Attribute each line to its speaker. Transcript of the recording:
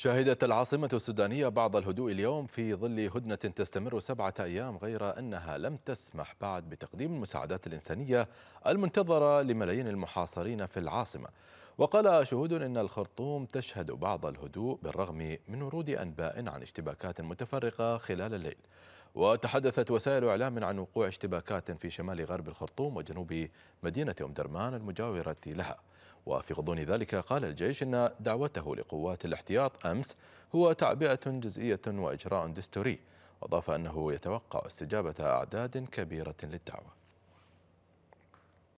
Speaker 1: شهدت العاصمة السودانية بعض الهدوء اليوم في ظل هدنة تستمر سبعة أيام غير أنها لم تسمح بعد بتقديم المساعدات الإنسانية المنتظرة لملايين المحاصرين في العاصمة وقال شهود أن الخرطوم تشهد بعض الهدوء بالرغم من ورود أنباء عن اشتباكات متفرقة خلال الليل وتحدثت وسائل إعلام عن وقوع اشتباكات في شمال غرب الخرطوم وجنوب مدينة أم درمان المجاورة لها وفي غضون ذلك قال الجيش أن دعوته لقوات الاحتياط أمس هو تعبئة جزئية وإجراء دستوري وأضاف أنه يتوقع استجابة أعداد كبيرة للدعوة